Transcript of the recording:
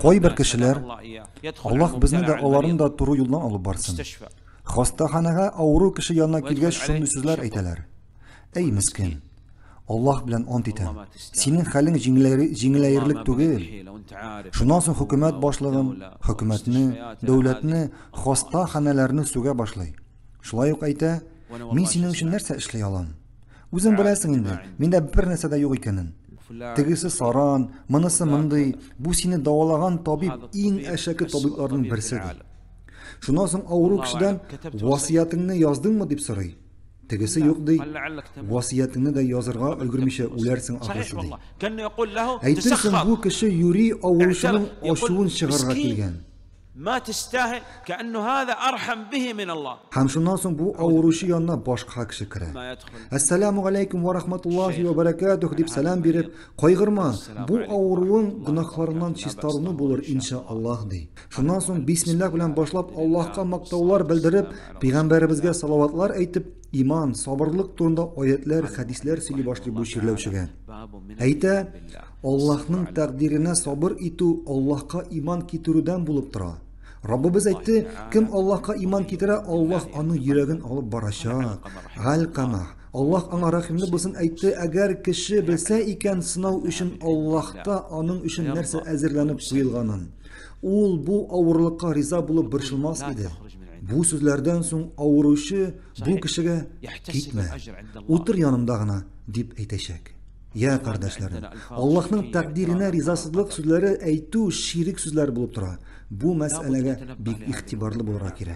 кой бир кишилер аллах биздин да аларын да туры юлдан алып барсын Хастаханаға авыру киши янына келгеш шундый сүзләр әйтәләр әй мискин аллах белән ант итәм синең хәлең җиңеләерлек түгел шуннан соң хөкүмәт башлыгын хөкүмәтне хаста хастаханәләрне сүге башлай. шулай ук әйтә мин синең үшін нәрсә эшли алам үзең беләсең инде миндә бір нәрсә дә юқ икәнен тігісі саран мынасы мындай бұл сені дауалаған табиб ең әшәкі табиблардың бірісі дейді шунан соң ауру кісіден яздың яздыңмы деп сұрай тігісі жоқ дей васиятыңны да язырға үлгірмейше өлерсің ақысы дейді әйтерсің бұл кіші юрий аурушының ашуын шығарға келген ма тестахил кәнну хаза архам бихи мин аллах хам шуннан бу авыручы янына башка кеше керә ассаламу алейкум ва рахматуллахи ва баракатух дип салам биреп қойғырма, бу авыруың гунахларыңнан чистаруны булыр инша аллах ди шуннан соң бисмиллах белән башлап аллахка мактаулар белдереп пәйгамбәребезгә әйтеп иман сабырлық турында аятлар хадислер сөйли башлый бу чирләүчегә әйтә аллаһның тәкъдиренә сабыр итү аллаһка иман китерүдән булып тора Раббыбыз әйтте, кем Аллаһка иман китерә, Аллаһ аның йөрәген алып барачак. Аль-Кама. Аллаһ аңа рәхимле булсын әйтте, әгәр кеше белсә икән сынау үшін Аллаһта аның өчен нәрсә әзерләнеп куелганын, ул бу авырлыкка риза булып борчылмас иде. Бұл сөзлерден соң ауырушы бұл кішіге кетме, отыр янымдағына деп әйтешек. Я, қардашларым, Аллахның тәқдиріне ризасыздық сөзлері әйту ширик сөзлер болып тұра. Бұ мәсәләге бек иқтибарлы болыра керек.